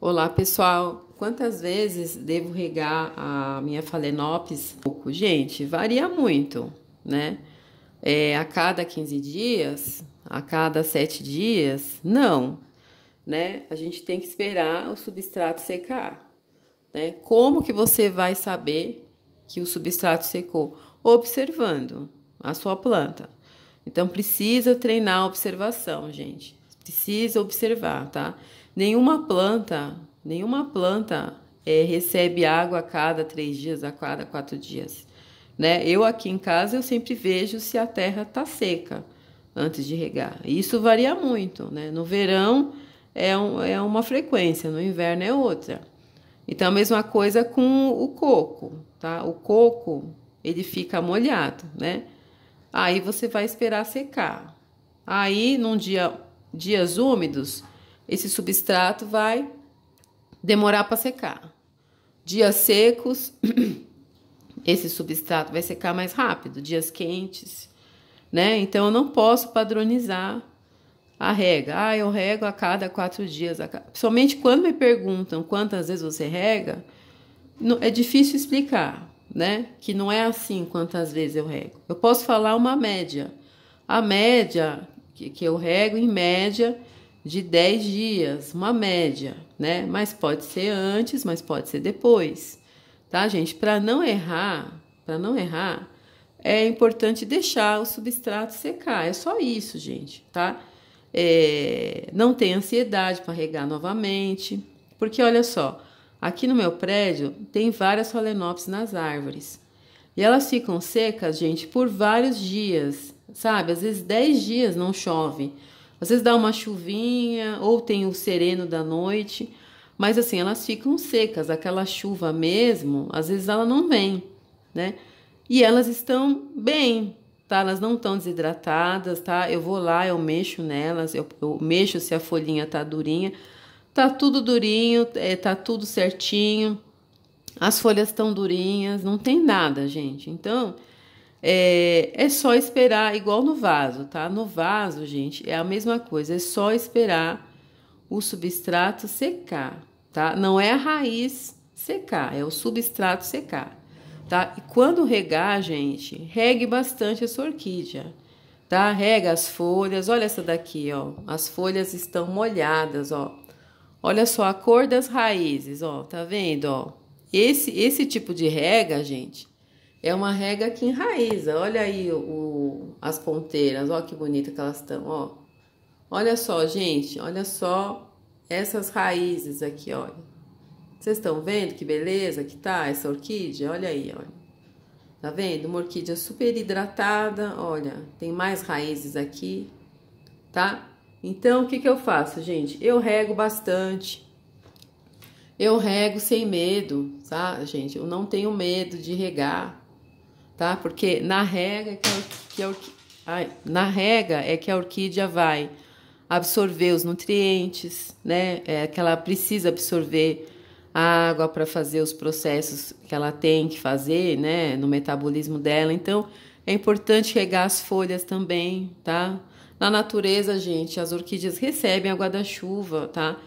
Olá, pessoal. Quantas vezes devo regar a minha Phalaenopsis? Pouco, gente, varia muito, né? É, a cada 15 dias, a cada 7 dias? Não, né? A gente tem que esperar o substrato secar, né? Como que você vai saber que o substrato secou? Observando a sua planta. Então precisa treinar a observação, gente. Precisa observar, tá? Nenhuma planta, nenhuma planta é, recebe água a cada três dias, a cada quatro dias. Né? Eu aqui em casa eu sempre vejo se a terra está seca antes de regar. Isso varia muito, né? No verão é, um, é uma frequência, no inverno é outra. Então a mesma coisa com o coco, tá? O coco ele fica molhado, né? Aí você vai esperar secar. Aí num dia dias úmidos esse substrato vai demorar para secar. Dias secos, esse substrato vai secar mais rápido, dias quentes, né? Então eu não posso padronizar a rega. Ah, eu rego a cada quatro dias. A cada... quando me perguntam quantas vezes você rega, é difícil explicar, né? Que não é assim quantas vezes eu rego. Eu posso falar uma média. A média que, que eu rego, em média, de 10 dias, uma média, né? Mas pode ser antes, mas pode ser depois, tá, gente? Para não errar, para não errar, é importante deixar o substrato secar. É só isso, gente, tá? É, não tem ansiedade para regar novamente, porque olha só, aqui no meu prédio tem várias solenopes nas árvores. E elas ficam secas, gente, por vários dias, sabe? Às vezes 10 dias não chove às vezes dá uma chuvinha ou tem o sereno da noite, mas assim, elas ficam secas, aquela chuva mesmo, às vezes ela não vem, né? E elas estão bem, tá? Elas não estão desidratadas, tá? Eu vou lá, eu mexo nelas, eu, eu mexo se a folhinha tá durinha. Tá tudo durinho, é, tá tudo certinho. As folhas estão durinhas, não tem nada, gente. Então, é, é só esperar, igual no vaso, tá? No vaso, gente, é a mesma coisa, é só esperar o substrato secar, tá? Não é a raiz secar, é o substrato secar, tá? E quando regar, gente, regue bastante a sua orquídea, tá? Rega as folhas, olha essa daqui, ó, as folhas estão molhadas, ó. Olha só a cor das raízes, ó, tá vendo, ó? Esse, esse tipo de rega, gente, é uma rega que enraiza. Olha aí o, as ponteiras, olha que bonita que elas estão, ó. Olha só, gente, olha só essas raízes aqui, olha. Vocês estão vendo que beleza que tá essa orquídea? Olha aí, olha. Tá vendo? Uma orquídea super hidratada, olha, tem mais raízes aqui, tá? Então, o que que eu faço, gente? Eu rego bastante, eu rego sem medo, tá, gente? Eu não tenho medo de regar tá? Porque na rega é que a, que a, ai, na rega é que a orquídea vai absorver os nutrientes, né? É que ela precisa absorver água para fazer os processos que ela tem que fazer, né? No metabolismo dela. Então, é importante regar as folhas também, tá? Na natureza, gente, as orquídeas recebem a guarda-chuva, tá?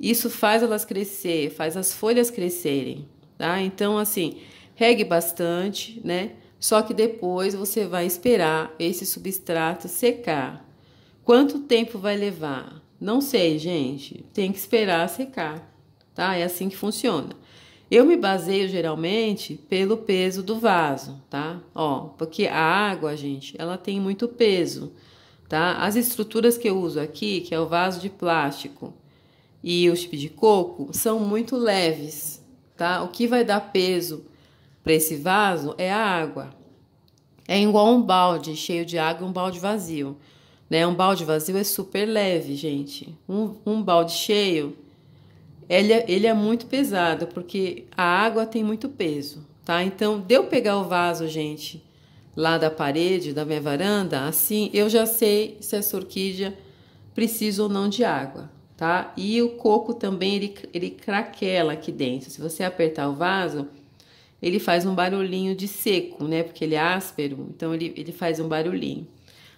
Isso faz elas crescer, faz as folhas crescerem, tá? Então, assim, regue bastante, né? Só que depois você vai esperar esse substrato secar. Quanto tempo vai levar? Não sei, gente. Tem que esperar secar, tá? É assim que funciona. Eu me baseio geralmente pelo peso do vaso, tá? Ó, porque a água, gente, ela tem muito peso, tá? As estruturas que eu uso aqui, que é o vaso de plástico e o chip de coco, são muito leves, tá? O que vai dar peso para esse vaso é a água. É igual um balde cheio de água e um balde vazio. Né? Um balde vazio é super leve, gente. Um, um balde cheio, ele, é, ele é muito pesado, porque a água tem muito peso, tá? Então, deu pegar o vaso, gente, lá da parede, da minha varanda, assim, eu já sei se essa orquídea precisa ou não de água, tá? E o coco também, ele, ele craquela aqui dentro. Se você apertar o vaso, ele faz um barulhinho de seco, né? Porque ele é áspero, então ele, ele faz um barulhinho.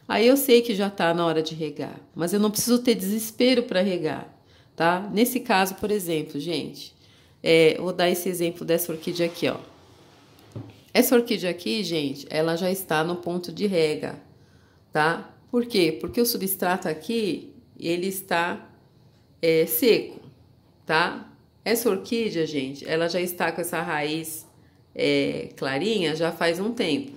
Aí eu sei que já está na hora de regar, mas eu não preciso ter desespero para regar, tá? Nesse caso, por exemplo, gente, é, vou dar esse exemplo dessa orquídea aqui, ó. Essa orquídea aqui, gente, ela já está no ponto de rega, tá? Por quê? Porque o substrato aqui, ele está é, seco, tá? Essa orquídea, gente, ela já está com essa raiz é, clarinha já faz um tempo.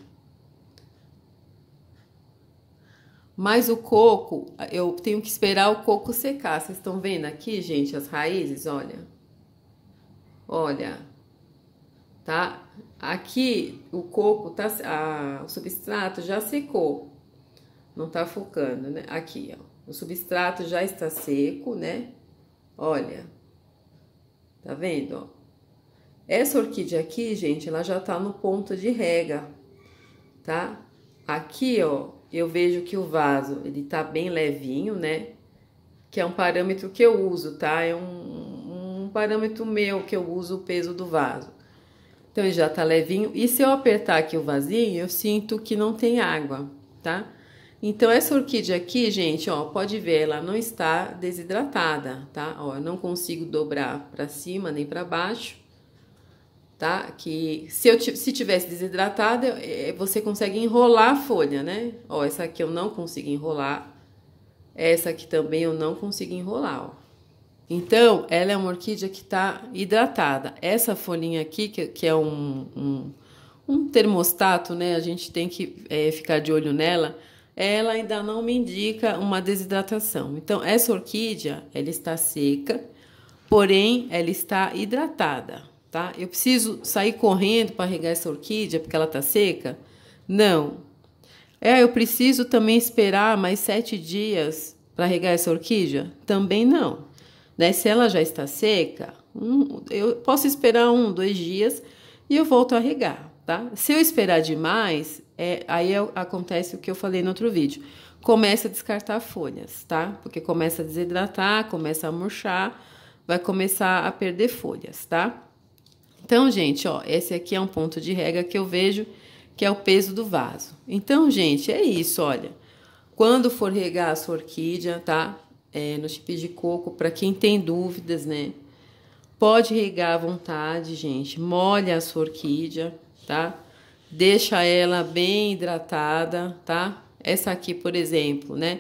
Mas o coco, eu tenho que esperar o coco secar. Vocês estão vendo aqui, gente, as raízes? Olha. Olha. Tá? Aqui, o coco, tá, a, o substrato já secou. Não tá focando, né? Aqui, ó. O substrato já está seco, né? Olha. Tá vendo, ó? Essa orquídea aqui, gente, ela já tá no ponto de rega, tá? Aqui, ó, eu vejo que o vaso, ele tá bem levinho, né? Que é um parâmetro que eu uso, tá? É um, um parâmetro meu que eu uso o peso do vaso. Então, ele já tá levinho. E se eu apertar aqui o vasinho, eu sinto que não tem água, tá? Então, essa orquídea aqui, gente, ó, pode ver, ela não está desidratada, tá? Ó, eu não consigo dobrar para cima nem para baixo tá? Que se eu se tivesse desidratada, é, você consegue enrolar a folha, né? Ó, essa aqui eu não consigo enrolar. Essa aqui também eu não consigo enrolar, ó. Então, ela é uma orquídea que está hidratada. Essa folhinha aqui, que, que é um, um, um, termostato, né? A gente tem que é, ficar de olho nela. Ela ainda não me indica uma desidratação. Então, essa orquídea, ela está seca, porém, ela está hidratada. Tá? Eu preciso sair correndo para regar essa orquídea porque ela está seca? Não. É, eu preciso também esperar mais sete dias para regar essa orquídea? Também não. Né? Se ela já está seca, um, eu posso esperar um, dois dias e eu volto a regar, tá? Se eu esperar demais, é, aí é acontece o que eu falei no outro vídeo. Começa a descartar folhas, tá? Porque começa a desidratar, começa a murchar, vai começar a perder folhas, tá? Então, gente, ó, esse aqui é um ponto de regra que eu vejo que é o peso do vaso. Então, gente, é isso, olha. Quando for regar a sua orquídea, tá? É, no chip de coco, para quem tem dúvidas, né? Pode regar à vontade, gente. Molha a sua orquídea, tá? Deixa ela bem hidratada, tá? Essa aqui, por exemplo, né?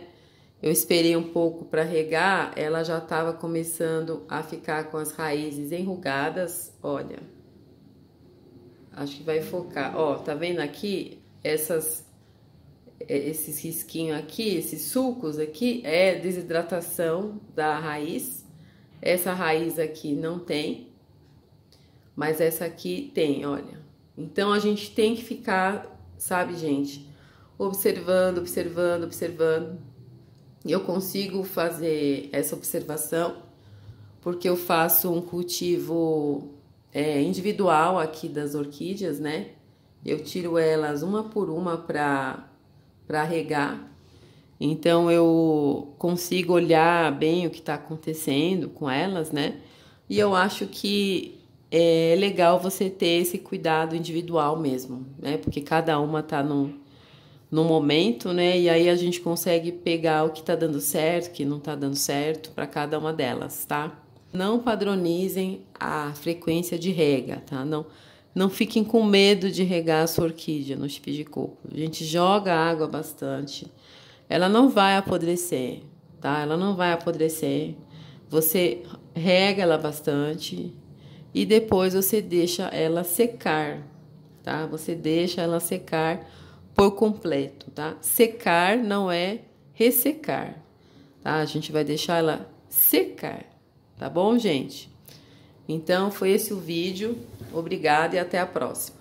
Eu esperei um pouco para regar, ela já estava começando a ficar com as raízes enrugadas, olha. Acho que vai focar. Ó, tá vendo aqui? Essas, é, esses risquinhos aqui, esses sulcos aqui, é desidratação da raiz. Essa raiz aqui não tem, mas essa aqui tem, olha. Então a gente tem que ficar, sabe, gente, observando, observando, observando. Eu consigo fazer essa observação porque eu faço um cultivo é, individual aqui das orquídeas, né? Eu tiro elas uma por uma para regar. Então eu consigo olhar bem o que está acontecendo com elas, né? E eu acho que é legal você ter esse cuidado individual mesmo, né? Porque cada uma está num, num momento, né? E aí a gente consegue pegar o que está dando certo, o que não está dando certo para cada uma delas, tá? Não padronizem a frequência de rega, tá? Não, não fiquem com medo de regar a sua orquídea no chip de coco. A gente joga água bastante. Ela não vai apodrecer, tá? Ela não vai apodrecer. Você rega ela bastante e depois você deixa ela secar, tá? Você deixa ela secar por completo, tá? Secar não é ressecar, tá? A gente vai deixar ela secar. Tá bom, gente? Então, foi esse o vídeo. Obrigada e até a próxima.